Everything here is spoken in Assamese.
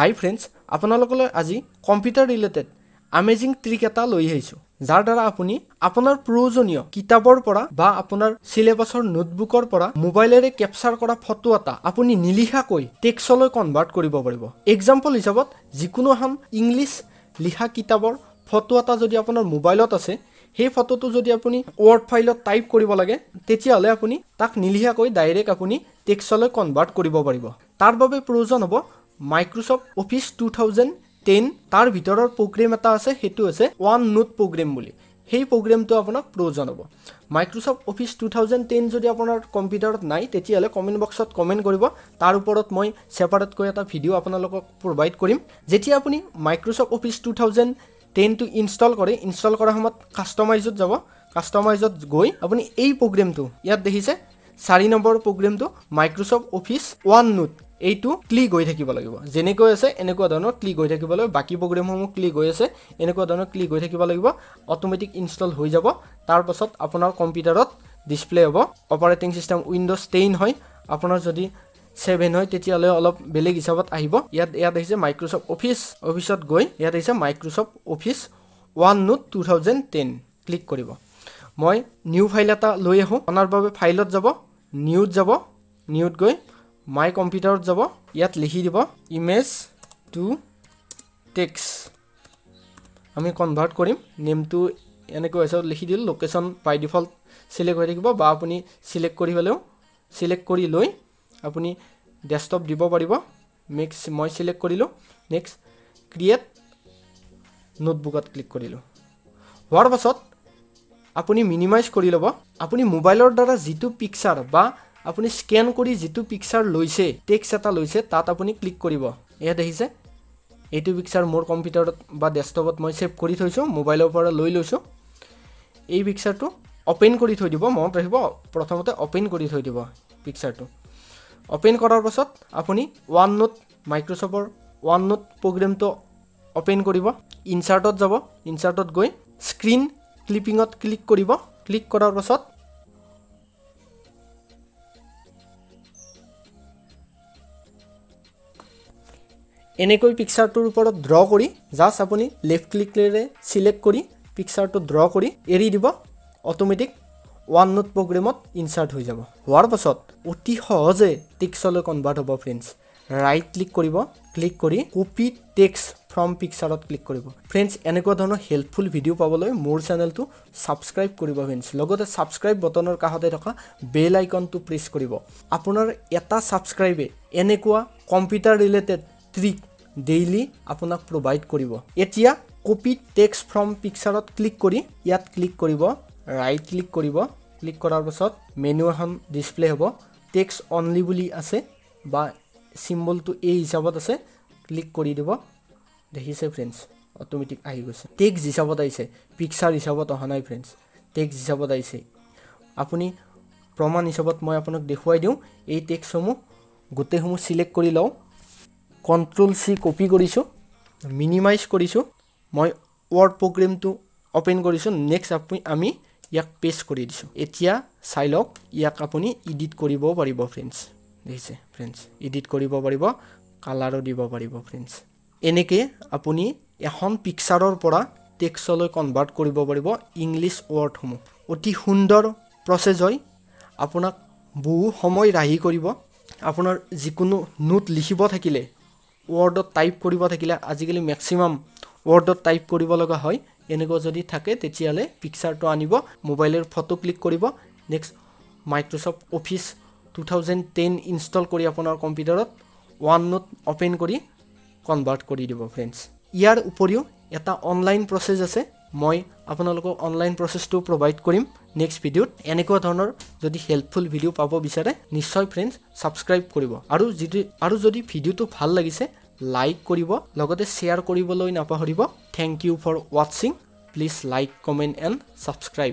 হাই ফ্ৰেণ্ডছ আপোনালোকলৈ আজি কম্পিউটাৰ ৰিলেটেড আমেজিং ট্ৰিক এটা লৈ আহিছোঁ যাৰ দ্বাৰা আপুনি আপোনাৰ প্ৰয়োজনীয় কিতাপৰ পৰা বা আপোনাৰ চিলেবাছৰ নোটবুকৰ পৰা মোবাইলেৰে কেপচাৰ কৰা ফটো এটা আপুনি নিলিখাকৈ টেক্সলৈ কনভাৰ্ট কৰিব পাৰিব এক্সাম্পল হিচাপত যিকোনো এখন ইংলিছ লিখা কিতাপৰ ফটো এটা যদি আপোনাৰ মোবাইলত আছে সেই ফটোটো যদি আপুনি ৱৰ্ড ফাইলত টাইপ কৰিব লাগে তেতিয়াহ'লে আপুনি তাক নিলিখাকৈ ডাইৰেক্ট আপুনি টেক্সলৈ কনভাৰ্ট কৰিব পাৰিব তাৰ বাবে প্ৰয়োজন হ'ব Microsoft office two thousand ten তাৰ ভিতৰৰ প্ৰগ্ৰেম এটা আছে সেইটো হৈছে ওৱান নোট প্ৰগ্ৰেম বুলি সেই প্ৰগ্ৰেমটো আপোনাক প্ৰয়োজন হ'ব Microsoft office two thousand ten যদি আপোনাৰ কম্পিউটাৰত নাই তেতিয়াহ'লে কমেণ্ট বক্সত কমেণ্ট কৰিব তাৰ ওপৰত মই চেপাৰেটকৈ এটা ভিডিঅ' আপোনালোকক প্ৰভাইড কৰিম যেতিয়া আপুনি মাইক্ৰ'ছফ্ট অফিচ টু থাউজেণ্ড টেনটো ইনষ্টল কৰে ইনষ্টল কৰাৰ সময়ত কাষ্টমাইজত যাব কাষ্টমাইজত গৈ আপুনি এই প্ৰগ্ৰেমটো ইয়াত দেখিছে চাৰি নম্বৰ প্ৰগ্ৰেমটো মাইক্ৰ'ছফ্ট অফিচ ওৱান নোট এইটো ক্লিক হৈ থাকিব লাগিব যেনেকৈ আছে এনেকুৱা ধৰণৰ ক্লিক হৈ থাকিব লাগিব বাকী প্ৰগ্ৰেমসমূহ ক্লিক হৈ আছে এনেকুৱা ধৰণৰ ক্লিক হৈ থাকিব লাগিব অট'মেটিক ইনষ্টল হৈ যাব তাৰপাছত আপোনাৰ কম্পিউটাৰত ডিছপ্লে হ'ব অপাৰেটিং ছিষ্টেম উইণ্ড'জ টেন হয় আপোনাৰ যদি ছেভেন হয় তেতিয়াহ'লে অলপ বেলেগ হিচাপত আহিব ইয়াত ইয়াত আহিছে মাইক্ৰ'ছফ্ট অফিচ অফিচত গৈ ইয়াত আহিছে Microsoft office one note two thousand ten click কৰিব মই নিউ ফাইল এটা লৈ আহোঁ অনাৰ বাবে ফাইলত যাব নিউত যাব নিউত গৈ মাই কম্পিউটাৰত যাব ইয়াত লিখি দিব ইমেজ টু টেক্স আমি কনভাৰ্ট কৰিম নেমটো এনেকৈ হিচাপত লিখি দিলোঁ লোকেশ্যন বাই ডিফল্ট ছিলেক্ট হৈ থাকিব বা আপুনি ছিলেক্ট কৰি হ'লেও ছিলেক্ট কৰি লৈ আপুনি ডেস্কটপ দিব পাৰিব নেক্সট মই ছিলেক্ট কৰিলোঁ নেক্সট ক্ৰিয়েট নোটবুকত ক্লিক কৰিলোঁ হোৱাৰ পাছত আপুনি মিনিমাইজ কৰি ল'ব আপুনি মোবাইলৰ দ্বাৰা যিটো পিকচাৰ বা আপুনি স্কেন কৰি যিটো পিকচাৰ লৈছে টেক্স এটা লৈছে তাত আপুনি ক্লিক কৰিব এয়া দেখিছে এইটো পিকচাৰ মোৰ কম্পিউটাৰত বা ডেস্কটপত মই ছেভ কৰি থৈছোঁ মোবাইলৰ পৰা লৈ লৈছোঁ এই পিকচাৰটো অ'পেন কৰি থৈ দিব মনত ৰাখিব প্ৰথমতে অ'পেন কৰি থৈ দিব পিকচাৰটো অ'পেন কৰাৰ পাছত আপুনি ওৱান নোট মাইক্ৰ'চফ্টৰ ওৱান নোট প্ৰগ্ৰেমটো অ'পেন কৰিব ইনচাৰ্টত যাব ইনচাৰ্টত গৈ স্ক্ৰীণ ক্লিপিঙত ক্লিক কৰিব ক্লিক কৰাৰ পাছত এনেকৈ পিকচাৰটোৰ ওপৰত ড্ৰ কৰি জাষ্ট আপুনি লেফ্ট ক্লিকেৰে চিলেক্ট কৰি পিকচাৰটো ড্ৰ কৰি এৰি দিব অট'মেটিক ওৱান নোট প্ৰগ্ৰেমত ইনচাৰ্ট হৈ যাব হোৱাৰ পাছত অতি সহজে টিক্সলৈ কনভাৰ্ট হ'ব ফ্ৰেণ্ডছ ৰাইট ক্লিক কৰিব ক্লিক কৰি কপি টেক্স ফ্ৰম পিকচাৰত ক্লিক কৰিব ফ্ৰেণ্ডছ এনেকুৱা ধৰণৰ হেল্পফুল ভিডিঅ' পাবলৈ মোৰ চেনেলটো ছাবস্ক্ৰাইব কৰিব ফ্ৰেণ্ডছ লগতে ছাবস্ক্ৰাইব বটনৰ কাষতে থকা বেল আইকনটো প্ৰেছ কৰিব আপোনাৰ এটা ছাবস্ক্ৰাইবে এনেকুৱা কম্পিউটাৰ ৰিলেটেড ট্ৰিক ডেইলি আপোনাক প্ৰভাইড কৰিব এতিয়া কপি টেক্সট ফ্ৰম পিকচাৰত ক্লিক কৰি ইয়াত ক্লিক কৰিব ৰাইট ক্লিক কৰিব ক্লিক কৰাৰ পাছত মেনু এখন ডিছপ্লে হ'ব টেক্সট অনলি বুলি আছে বা চিম্বলটো এই হিচাপত আছে ক্লিক কৰি দিব দেখিছে ফ্ৰেণ্ডছ অট'মেটিক আহি গৈছে টেক্সট হিচাপত আহিছে পিকচাৰ হিচাপত অহা নাই ফ্ৰেণ্ডছ টেক্সট হিচাপত আহিছে আপুনি প্ৰমাণ হিচাপত মই আপোনাক দেখুৱাই দিওঁ এই টেক্সটসমূহ গোটেইসমূহ ছিলেক্ট কৰি লওঁ কণ্ট্ৰল চি কপি কৰিছোঁ মিনিমাইজ কৰিছোঁ মই ৱৰ্ড প্ৰগ্ৰেমটো অ'পেন কৰিছোঁ নেক্সট আপুনি আমি ইয়াক পেষ্ট কৰি দিছোঁ এতিয়া চাই লওক ইয়াক আপুনি ইডিট কৰিব পাৰিব ফ্ৰেণ্ডছ দেখিছে ফ্ৰেণ্ডছ ইডিট কৰিব পাৰিব কালাৰো দিব পাৰিব ফ্ৰেণ্ডছ এনেকৈ আপুনি এখন পিকচাৰৰ পৰা টেক্সলৈ কনভাৰ্ট কৰিব পাৰিব ইংলিছ ৱৰ্ডসমূহ অতি সুন্দৰ প্ৰচেছ হয় আপোনাক বহু সময় ৰাহি কৰিব আপোনাৰ যিকোনো নোট লিখিব থাকিলে ৱৰ্ডত টাইপ কৰিব থাকিলে আজিকালি মেক্সিমাম ৱৰ্ডত টাইপ কৰিব লগা হয় এনেকুৱা যদি থাকে তেতিয়াহ'লে পিকচাৰটো আনিব মোবাইলৰ ফটো ক্লিক কৰিব next Microsoft office two thousand ten install কৰি আপোনাৰ কম্পিউটাৰত ওৱান নোট অ'পেন কৰি কনভাৰ্ট কৰি দিব ফ্ৰেণ্ডছ ইয়াৰ উপৰিও এটা অনলাইন প্ৰচেছ আছে মই আপোনালোকক অনলাইন প্ৰচেছটো প্ৰভাইড কৰিম নেক্সট ভিডিঅ'ত এনেকুৱা ধৰণৰ যদি হেল্পফুল ভিডিঅ' পাব বিচাৰে নিশ্চয় ফ্ৰেণ্ডছ ছাবস্ক্ৰাইব কৰিব আৰু যিটো আৰু যদি ভিডিঅ'টো ভাল লাগিছে লাইক কৰিব লগতে শ্বেয়াৰ কৰিবলৈ নাপাহৰিব থেংক ইউ ফৰ ৱাটছিং please like comment and subscribe